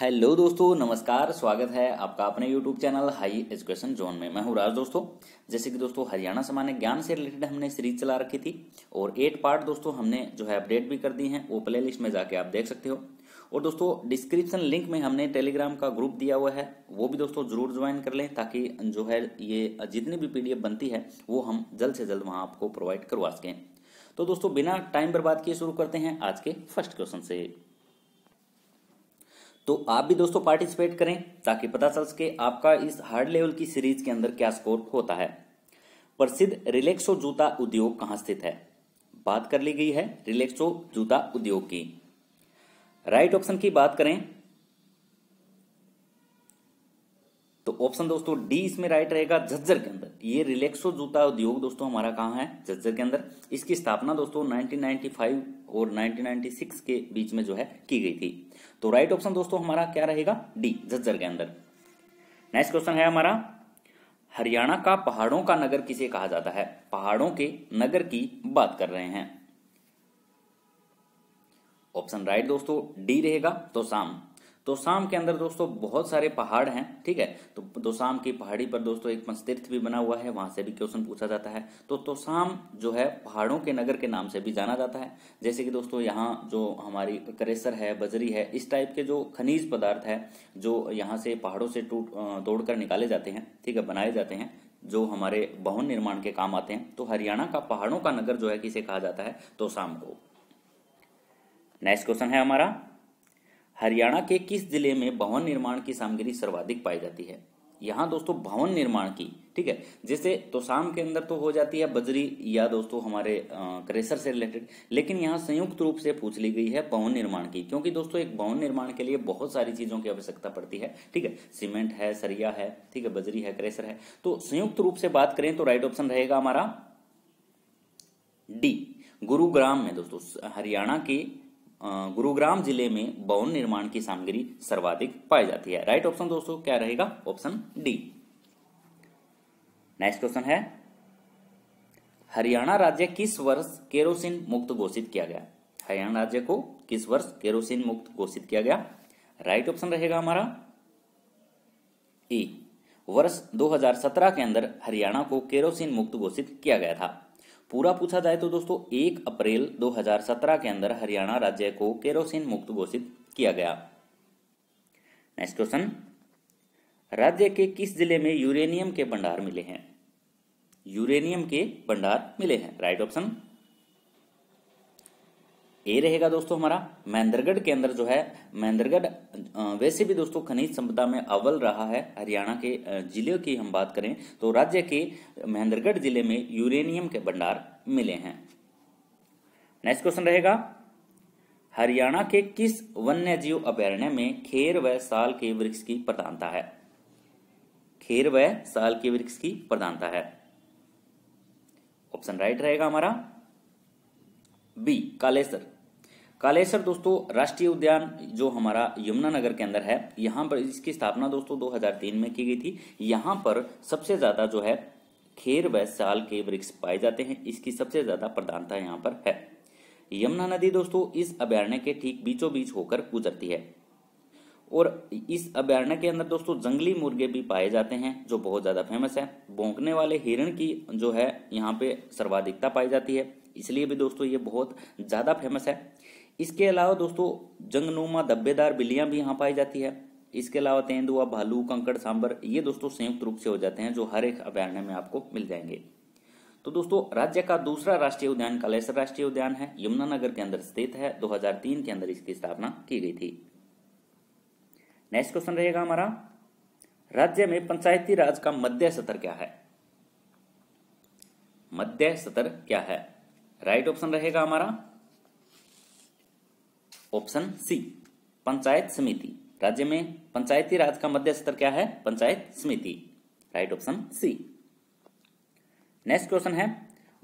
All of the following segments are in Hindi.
हेलो दोस्तों नमस्कार स्वागत है आपका अपने YouTube channel high education zone में मैं हूं राज दोस्तों जैसे कि दोस्तों हरियाणा सामान्य ज्ञान से रिलेटेड हमने सीरीज चला रखी थी और एट पार्ट दोस्तों हमने जो है अपडेट भी कर दी हैं वो प्ले लिस्ट में जाके आप देख सकते हो और दोस्तों डिस्क्रिप्शन लिंक में हमने टेलीग्राम का ग्रुप दिया हुआ है वो भी दोस्तों जरूर ज्वाइन कर लें ताकि जो है ये जितनी भी पीडीएफ बनती है वो हम जल्द से जल्द वहाँ आपको प्रोवाइड करवा सकें तो दोस्तों बिना टाइम बर्बाद किए शुरू करते हैं आज के फर्स्ट क्वेश्चन से तो आप भी दोस्तों पार्टिसिपेट करें ताकि पता चल सके आपका इस हार्ड लेवल की सीरीज के अंदर क्या स्कोर होता है प्रसिद्ध रिलेक्सो जूता उद्योग कहां स्थित है बात कर ली गई है रिलेक्सो जूता उद्योग की राइट ऑप्शन की बात करें तो ऑप्शन दोस्तों डी इसमें राइट रहेगा झज्जर के अंदर ये रिलेक्सो जूता उद्योग दोस्तों हमारा कहां है झज्जर के अंदर इसकी स्थापना दोस्तों 1995 और 1996 के बीच में जो है की गई थी तो राइट ऑप्शन दोस्तों हमारा क्या रहेगा डी झज्जर के अंदर नेक्स्ट क्वेश्चन है हमारा हरियाणा का पहाड़ों का नगर किसे कहा जाता है पहाड़ों के नगर की बात कर रहे हैं ऑप्शन राइट दोस्तों डी रहेगा तो शाम दोसाम तो के अंदर दोस्तों बहुत सारे पहाड़ हैं ठीक है तो दोसाम की पहाड़ी पर दोस्तों एक पंचतीर्थ भी बना हुआ है वहां से भी क्वेश्चन पूछा जाता है तो तोसाम जो है पहाड़ों के नगर के नाम से भी जाना जाता है जैसे कि दोस्तों यहाँ जो हमारी करेसर है बजरी है इस टाइप के जो खनिज पदार्थ है जो यहाँ से पहाड़ों से टूट तोड़कर निकाले जाते हैं ठीक है बनाए जाते हैं जो हमारे भवन निर्माण के काम आते हैं तो हरियाणा का पहाड़ों का नगर जो है किसे कहा जाता है तोसाम को नेक्स्ट क्वेश्चन है हमारा हरियाणा के किस जिले में भवन निर्माण की सामग्री सर्वाधिक पाई जाती है यहाँ दोस्तों भवन निर्माण की ठीक है जैसे तो शाम के अंदर तो हो जाती है बजरी या दोस्तों हमारे क्रेशर से रिलेटेड लेकिन यहाँ संयुक्त रूप से पूछ ली गई है भवन निर्माण की क्योंकि दोस्तों एक भवन निर्माण के लिए बहुत सारी चीजों की आवश्यकता पड़ती है ठीक है सीमेंट है सरिया है ठीक है बजरी है क्रेशर है तो संयुक्त रूप से बात करें तो राइट ऑप्शन रहेगा हमारा डी गुरुग्राम में दोस्तों हरियाणा की गुरुग्राम जिले में बौन निर्माण की सामग्री सर्वाधिक पाई जाती है राइट ऑप्शन दोस्तों क्या रहेगा ऑप्शन डी नेक्स्ट क्वेश्चन है हरियाणा राज्य किस वर्ष केरोसिन मुक्त घोषित किया गया हरियाणा राज्य को किस वर्ष केरोसिन मुक्त घोषित किया गया राइट ऑप्शन रहेगा हमारा ई e। वर्ष 2017 के अंदर हरियाणा को केरोसिन मुक्त घोषित किया गया था पूरा पूछा जाए तो दोस्तों एक अप्रैल 2017 के अंदर हरियाणा राज्य को केरोसिन मुक्त घोषित किया गया नेक्स्ट क्वेश्चन राज्य के किस जिले में यूरेनियम के भंडार मिले हैं यूरेनियम के भंडार मिले हैं राइट ऑप्शन ए रहेगा दोस्तों हमारा महेंद्रगढ़ के अंदर जो है महेंद्रगढ़ वैसे भी दोस्तों खनिज संपदा में अव्वल रहा है हरियाणा के जिले की हम बात करें तो राज्य के महेंद्रगढ़ जिले में यूरेनियम के भंडार मिले हैं नेक्स्ट क्वेश्चन रहेगा हरियाणा के किस वन्य जीव अभ्यारण्य में खेर व साल के वृक्ष की प्रधानता है खेर व साल के वृक्ष की प्रधानता है ऑप्शन राइट रहेगा हमारा बी कालेसर कालेसर दोस्तों राष्ट्रीय उद्यान जो हमारा यमुनानगर के अंदर है यहाँ पर इसकी स्थापना दोस्तों 2003 में की गई थी यहाँ पर सबसे ज़्यादा जो है खेर व साल के वृक्ष पाए जाते हैं इसकी सबसे ज़्यादा प्रधानता यहाँ पर है यमुना नदी दोस्तों इस अभ्यारण्य के ठीक बीचों बीच होकर गुजरती है और इस अभ्यारण्य के अंदर दोस्तों जंगली मुर्गे भी पाए जाते हैं जो बहुत ज़्यादा फेमस है भोंकने वाले हिरण की जो है यहाँ पे सर्वाधिकता पाई जाती है इसलिए भी दोस्तों ये बहुत ज़्यादा फेमस है इसके अलावा दोस्तों जंगनुमा धब्बेदार बिल्लियां भी यहाँ पाई जाती है इसके अलावा तेंदुआ भालू कंकड़ सांबर ये दोस्तों संयुक्त रूप से हो जाते हैं जो हर एक अभ्यारण्य में आपको मिल जाएंगे तो दोस्तों राज्य का दूसरा राष्ट्रीय उद्यान कालेसर राष्ट्रीय उद्यान है यमुनानगर के अंदर स्थित है 2003 के अंदर इसकी स्थापना की गई थी नेक्स्ट क्वेश्चन रहेगा हमारा राज्य में पंचायती राज का मध्य सतर क्या है मध्य सतर क्या है राइट ऑप्शन रहेगा हमारा ऑप्शन सी पंचायत समिति राज्य में पंचायती राज का मध्य स्तर क्या है panchayat samiti right option C next question है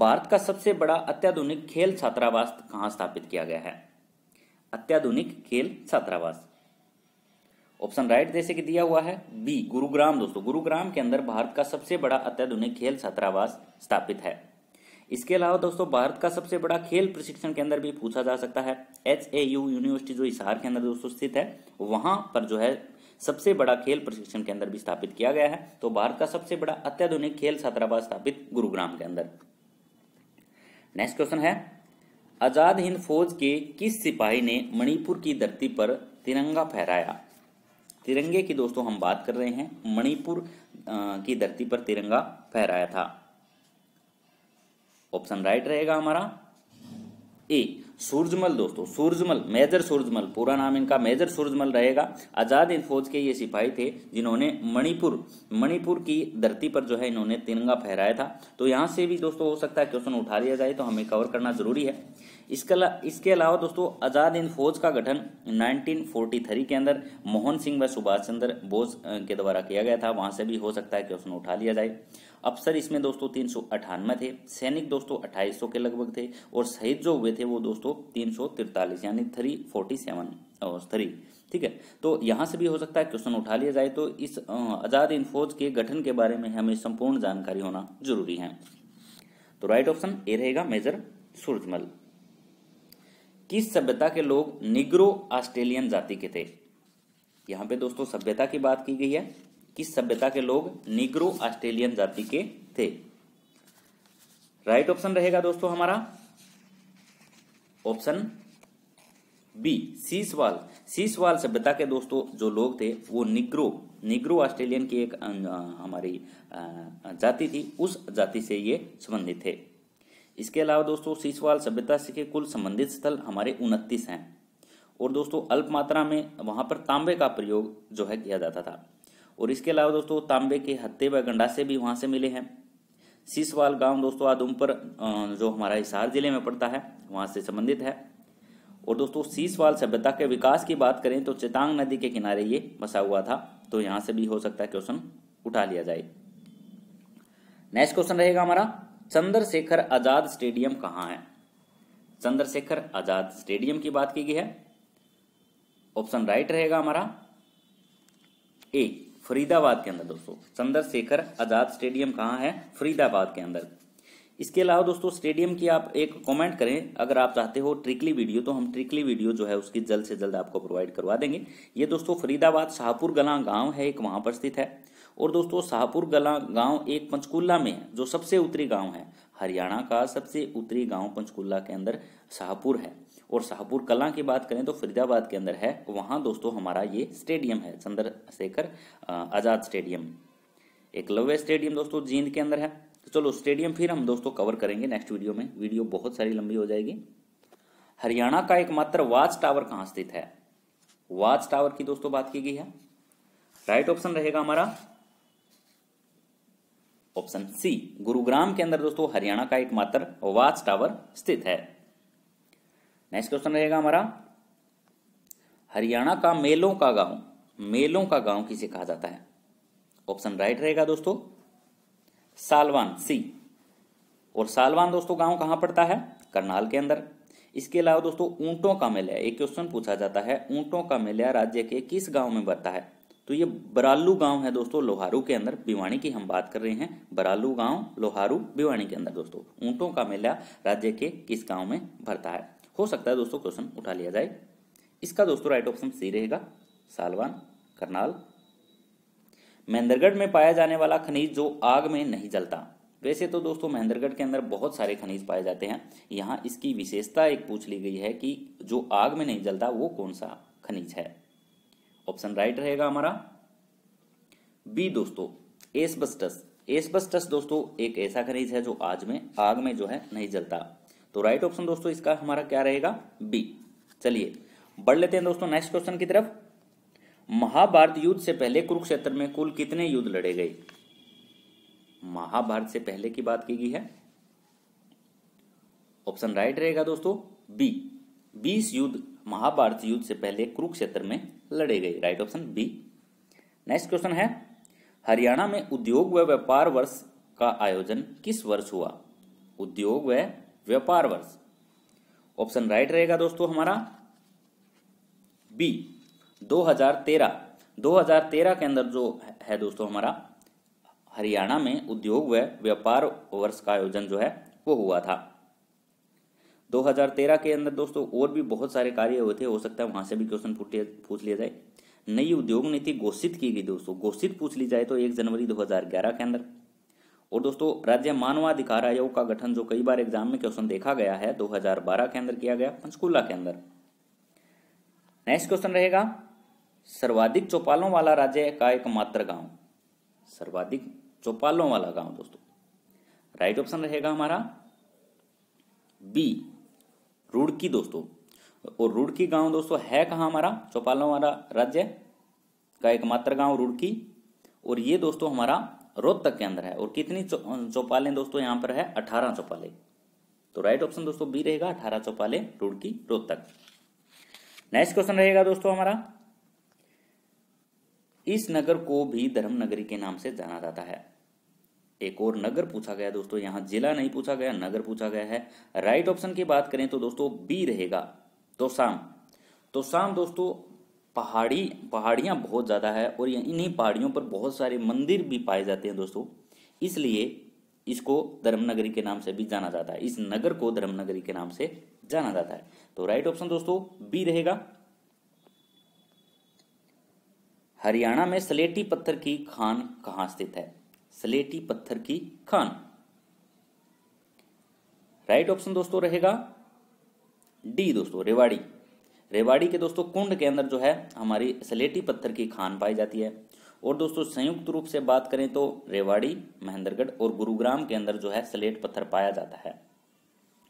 भारत का सबसे बड़ा अत्याधुनिक खेल छात्रावास कहां स्थापित किया गया है अत्याधुनिक खेल छात्रावास ऑप्शन राइट जैसे कि दिया हुआ है बी गुरुग्राम दोस्तों गुरुग्राम के अंदर भारत का सबसे बड़ा अत्याधुनिक खेल छात्रावास स्थापित है इसके अलावा दोस्तों भारत का सबसे बड़ा खेल प्रशिक्षण केंद्र भी पूछा जा सकता है एच ए यू यूनिवर्सिटी जो हिसार के अंदर दोस्तों स्थित है वहां पर जो है सबसे बड़ा खेल प्रशिक्षण केंद्र भी स्थापित किया गया है तो भारत का सबसे बड़ा अत्याधुनिक खेल छात्रावास स्थापित गुरुग्राम के अंदर नेक्स्ट क्वेश्चन है आजाद हिंद फौज के किस सिपाही ने मणिपुर की धरती पर तिरंगा फहराया तिरंगे की दोस्तों हम बात कर रहे हैं मणिपुर की धरती पर तिरंगा फहराया था ऑप्शन राइट रहेगा हमारा ए सूरजमल दोस्तों सूरजमल मेजर सूरजमल पूरा नाम इनका मेजर सूरजमल रहेगा आजाद इन फौज के ये सिपाही थे जिन्होंने मणिपुर मणिपुर की धरती पर जो है इन्होंने तिरंगा फहराया था तो यहां से भी दोस्तों हो सकता है क्वेश्चन उठा लिया जाए तो हमें कवर करना जरूरी है इसका इसके अलावा दोस्तों आज़ाद हिंद फौज का गठन 1943 के अंदर मोहन सिंह व सुभाष चंद्र बोस के द्वारा किया गया था वहां से भी हो सकता है क्वेश्चन उठा लिया जाए अफसर इसमें दोस्तों तीन सौ अठानवे थे सैनिक दोस्तों सौ के लगभग थे और शहीद जो हुए थे वो दोस्तों तीन सौ तिरतालीस यानी थ्री फोर्टी सेवन थ्री ठीक है तो यहाँ से भी हो सकता है क्वेश्चन उठा लिया जाए तो इस आज़ाद इन फौज के गठन के बारे में हमें संपूर्ण जानकारी होना जरूरी है तो राइट ऑप्शन ए रहेगा मेजर सूरजमल किस सभ्यता के लोग निग्रो ऑस्ट्रेलियन जाति के थे यहां पे दोस्तों सभ्यता की बात की गई है किस सभ्यता के लोग निग्रो ऑस्ट्रेलियन जाति के थे राइट ऑप्शन रहेगा दोस्तों हमारा ऑप्शन बी सीसवाल सीसवाल सभ्यता के दोस्तों जो लोग थे वो निग्रो निग्रो ऑस्ट्रेलियन की एक अं, अं, हमारी अं, जाति थी उस जाति से ये संबंधित थे इसके अलावा दोस्तों सीसवाल सभ्यता से के कुल संबंधित स्थल हमारे उनतीस हैं और दोस्तों अल्प मात्रा में वहाँ पर तांबे का प्रयोग जो है किया जाता था और इसके अलावा दोस्तों तांबे के हत्ते व गंडासे भी वहाँ से मिले हैं सीसवाल गांव दोस्तों आदमपुर जो हमारा हिसार जिले में पड़ता है वहाँ से संबंधित है और दोस्तों सीसवाल सभ्यता के विकास की बात करें तो चेतांग नदी के किनारे ये बसा हुआ था तो यहाँ से भी हो सकता है क्वेश्चन उठा लिया जाए नेक्स्ट क्वेश्चन रहेगा हमारा चंद्रशेखर आजाद स्टेडियम कहां है चंद्रशेखर आजाद स्टेडियम की बात की गई है ऑप्शन राइट रहेगा हमारा ए फरीदाबाद के अंदर दोस्तों चंद्रशेखर आजाद स्टेडियम कहां है फरीदाबाद के अंदर इसके अलावा दोस्तों स्टेडियम की आप एक कमेंट करें अगर आप चाहते हो ट्रिकली वीडियो तो हम ट्रिकली वीडियो जो है उसकी जल्द से जल्द आपको प्रोवाइड करवा देंगे ये दोस्तों फरीदाबाद शाहपुर गला गांव है एक वहां पर स्थित है और दोस्तों शाहपुर गला गांव एक पंचकूला में है जो सबसे उत्तरी गांव है हरियाणा का सबसे उत्तरी गांव पंचकूला के अंदर शाहपुर है और शाहपुर कला की बात करें तो फरीदाबाद के अंदर है वहां दोस्तों हमारा ये स्टेडियम है चंद्रशेखर आज़ाद स्टेडियम एकलव्य स्टेडियम दोस्तों जींद के अंदर है तो चलो स्टेडियम फिर हम दोस्तों कवर करेंगे नेक्स्ट वीडियो में वीडियो बहुत सारी लंबी हो जाएगी हरियाणा का एकमात्र वाच टावर कहां स्थित है वाच टावर की दोस्तों बात की गई है राइट ऑप्शन रहेगा हमारा ऑप्शन सी गुरुग्राम के अंदर दोस्तों हरियाणा का एकमात्र वाच टावर स्थित है नेक्स्ट क्वेश्चन रहेगा हमारा हरियाणा का मेलों का गांव मेलों का गांव किसे कहा जाता है ऑप्शन राइट रहेगा दोस्तों सालवान सी और सालवान दोस्तों गांव कहां पड़ता है करनाल के अंदर इसके अलावा दोस्तों ऊंटों का मेला एक क्वेश्चन पूछा जाता है ऊंटों का मेला राज्य के किस गांव में बढ़ता है तो ये बरालू गांव है दोस्तों लोहारू के अंदर भिवाणी की हम बात कर रहे हैं बरालू गांव लोहारू भिवाणी के अंदर दोस्तों ऊंटों का मेला राज्य के किस गांव में भरता है हो सकता है दोस्तों क्वेश्चन उठा लिया जाए इसका दोस्तों राइट ऑप्शन सी रहेगा सालवान करनाल महेंद्रगढ़ में पाया जाने वाला खनिज जो आग में नहीं जलता वैसे तो दोस्तों महेंद्रगढ़ के अंदर बहुत सारे खनिज पाए जाते हैं यहाँ इसकी विशेषता एक पूछ ली गई है कि जो आग में नहीं जलता वो कौन सा खनिज है ऑप्शन राइट रहेगा हमारा बी दोस्तों एसबस्टस एसबस्टस दोस्तों एक ऐसा खनिज है जो आज में आग में जो है नहीं जलता तो राइट ऑप्शन दोस्तों इसका हमारा क्या रहेगा बी चलिए बढ़ लेते हैं दोस्तों नेक्स्ट क्वेश्चन की तरफ महाभारत युद्ध से पहले कुरुक्षेत्र में कुल कितने युद्ध लड़े गए महाभारत से पहले की बात की गई है ऑप्शन राइट रहेगा दोस्तों बी बीस युद्ध महाभारत युद्ध से पहले कुरुक्षेत्र में लड़े गए right option B next question है हरियाणा में उद्योग व व्यापार वर्ष का आयोजन किस वर्ष हुआ उद्योग व व्यापार वर्ष ऑप्शन राइट रहेगा दोस्तों हमारा बी 2013 2013 के अंदर जो है दोस्तों हमारा हरियाणा में उद्योग व व्यापार वर्ष का आयोजन जो है वो हुआ था 2013 के अंदर दोस्तों और भी बहुत सारे कार्य हुए थे हो सकता है वहां से भी क्वेश्चन पूछ लिया जाए नई उद्योग नीति घोषित की गई दोस्तों घोषित पूछ ली जाए तो एक जनवरी 2011 के अंदर और दोस्तों राज्य मानवाधिकार आयोग का गठन जो कई बार एग्जाम में क्वेश्चन देखा गया है 2012 के अंदर किया गया पंचकूला के अंदर नेक्स्ट क्वेश्चन रहेगा सर्वाधिक चौपालों वाला राज्य का एकमात्र गांव सर्वाधिक चौपालों वाला गांव दोस्तों राइट ऑप्शन रहेगा हमारा बी रुड़की दोस्तों और रुड़की गांव दोस्तों है कहाँ हमारा चौपाल हमारा राज्य का एकमात्र गांव रुड़की और ये दोस्तों हमारा रोहतक के अंदर है और कितनी चौपालें दोस्तों यहाँ पर है अठारह चौपाले तो राइट ऑप्शन दोस्तों बी रहेगा अठारह चौपाले रुड़की रोहतक नेक्स्ट क्वेश्चन रहेगा दोस्तों हमारा इस नगर को भी धर्म नगरी के नाम से जाना जाता है एक और नगर पूछा गया दोस्तों यहाँ जिला नहीं पूछा गया नगर पूछा गया है राइट ऑप्शन की बात करें तो दोस्तों बी रहेगा तो शाम तो शाम दोस्तों पहाड़ी पहाड़ियाँ बहुत ज़्यादा है और इन्हीं पहाड़ियों पर बहुत सारे मंदिर भी पाए जाते हैं दोस्तों इसलिए इसको धर्मनगरी के नाम से भी जाना जाता है इस नगर को धर्मनगरी के नाम से जाना जाता है तो राइट ऑप्शन दोस्तों बी रहेगा हरियाणा में स्लेटी पत्थर की खान कहाँ स्थित है स्लेटी पत्थर की खान राइट ऑप्शन दोस्तों रहेगा डी दोस्तों रेवाड़ी रेवाड़ी के दोस्तों कुंड के अंदर जो है हमारी स्लेटी पत्थर की खान पाई जाती है और दोस्तों संयुक्त रूप से बात करें तो रेवाड़ी महेंद्रगढ़ और गुरुग्राम के अंदर जो है स्लेट पत्थर पाया जाता है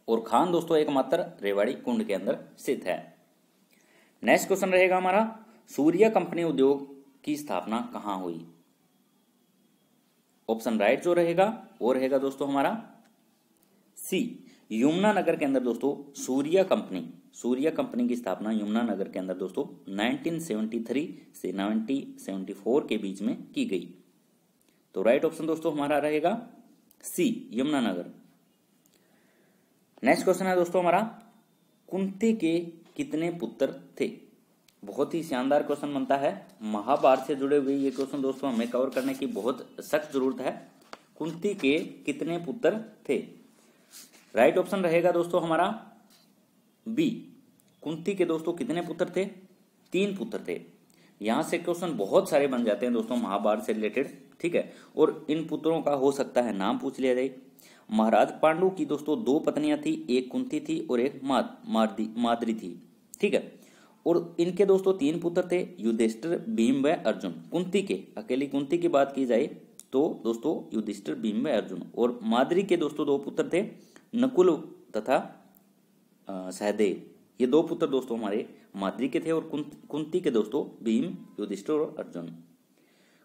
और खान दोस्तों एकमात्र रेवाड़ी कुंड के अंदर स्थित है नेक्स्ट क्वेश्चन रहेगा हमारा सूर्य कंपनी उद्योग की स्थापना कहाँ हुई ऑप्शन राइट जो रहेगा वो रहेगा दोस्तों हमारा सी यमुना नगर के अंदर दोस्तों सूर्या कंपनी सूर्या कंपनी की स्थापना यमुना नगर के अंदर दोस्तों 1973 से 1974 के बीच में की गई तो राइट ऑप्शन दोस्तों हमारा रहेगा C Yamuna Nagar next question है दोस्तों हमारा कुंती के कितने पुत्र थे बहुत ही शानदार क्वेश्चन बनता है महाभारत से जुड़े हुए ये क्वेश्चन दोस्तों हमें कवर करने की बहुत सख्त जरूरत है कुंती के कितने पुत्र थे राइट ऑप्शन रहेगा दोस्तों हमारा बी कुंती के दोस्तों कितने पुत्र थे तीन पुत्र थे यहां से क्वेश्चन बहुत सारे बन जाते हैं दोस्तों महाभारत से रिलेटेड ठीक है और इन पुत्रों का हो सकता है नाम पूछ लिया जाए महाराज पांडु की दोस्तों दो पत्नियां थी एक कुंती थी और एक माद, माद्री थी ठीक है और इनके दोस्तों तीन पुत्र थे युधिष्ठिर भीम व अर्जुन कुंती के अकेली कुंती की बात की जाए तो दोस्तों युधिष्ठिर भीम व अर्जुन और मादरी के दोस्तों दो पुत्र थे नकुल तथा सहदेव ये दो पुत्र दोस्तों हमारे माद्री के थे और कुंती के दोस्तों भीम युधिष्ठिर और अर्जुन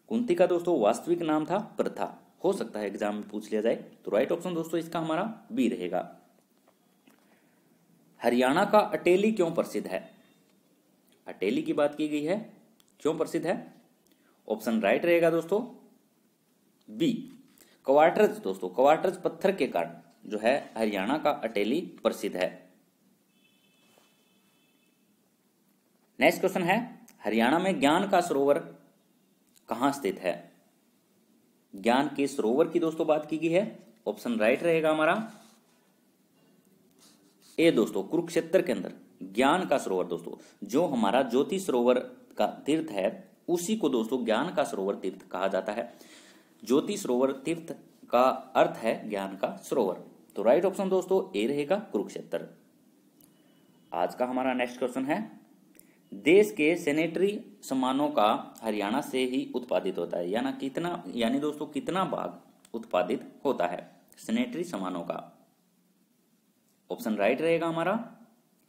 कुंती का दोस्तों वास्तविक नाम था प्रथा हो सकता है एग्जाम में पूछ लिया जाए तो राइट ऑप्शन दोस्तों इसका हमारा बी रहेगा हरियाणा का अटेली क्यों प्रसिद्ध है अटेली की बात की गई है क्यों प्रसिद्ध है ऑप्शन राइट रहेगा दोस्तों बी क्वार्टर्स दोस्तों क्वार्टर्स पत्थर के कारण जो है हरियाणा का अटेली प्रसिद्ध है नेक्स्ट क्वेश्चन है हरियाणा में ज्ञान का सरोवर कहां स्थित है ज्ञान के सरोवर की दोस्तों बात की गई है ऑप्शन राइट रहेगा हमारा ए दोस्तों कुरुक्षेत्र के अंदर ज्ञान का सरोवर दोस्तों जो हमारा ज्योति सरोवर का तीर्थ है उसी को दोस्तों ज्ञान का सरोवर तीर्थ कहा जाता है ज्योति सरोवर तीर्थ का अर्थ है ज्ञान का सरोवर तो राइट ऑप्शन दोस्तों ए रहेगा कुरुक्षेत्र आज का हमारा नेक्स्ट क्वेश्चन है देश के सेनेटरी सामानों का हरियाणा से ही उत्पादित होता है यानी कितना यानी दोस्तों कितना भाग उत्पादित होता है सेनेटरी सामानों का ऑप्शन राइट रहेगा हमारा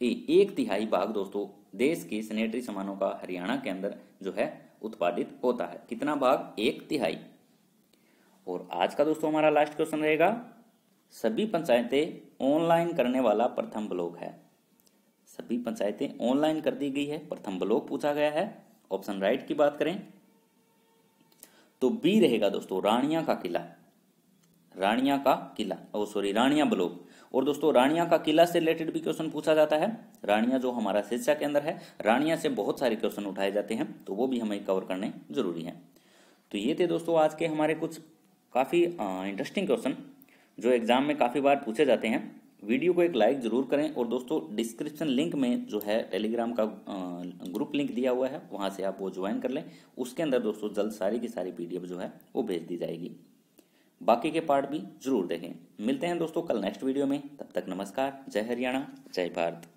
एक तिहाई भाग दोस्तों देश के सैनिटरी सामानों का हरियाणा के अंदर जो है उत्पादित होता है कितना भाग एक तिहाई और आज का दोस्तों हमारा लास्ट क्वेश्चन रहेगा सभी पंचायतें ऑनलाइन करने वाला प्रथम ब्लॉक है सभी पंचायतें ऑनलाइन कर दी गई है प्रथम ब्लॉक पूछा गया है ऑप्शन राइट की बात करें तो बी रहेगा दोस्तों रानिया का किला रानिया का किला ओ सॉरी रानिया ब्लॉक और दोस्तों रानिया का किला से रिलेटेड भी क्वेश्चन पूछा जाता है रानिया जो हमारा शिक्षा के अंदर है रानिया से बहुत सारे क्वेश्चन उठाए जाते हैं तो वो भी हमें कवर करने जरूरी है तो ये थे दोस्तों आज के हमारे कुछ काफ़ी इंटरेस्टिंग क्वेश्चन जो एग्जाम में काफ़ी बार पूछे जाते हैं वीडियो को एक लाइक ज़रूर करें और दोस्तों डिस्क्रिप्शन लिंक में जो है टेलीग्राम का ग्रुप लिंक दिया हुआ है वहां से आप वो ज्वाइन कर लें उसके अंदर दोस्तों जल्द सारी की सारी पीडीएफ जो है वो भेज दी जाएगी बाकी के पार्ट भी जरूर देखें मिलते हैं दोस्तों कल नेक्स्ट वीडियो में तब तक नमस्कार जय हरियाणा जय भारत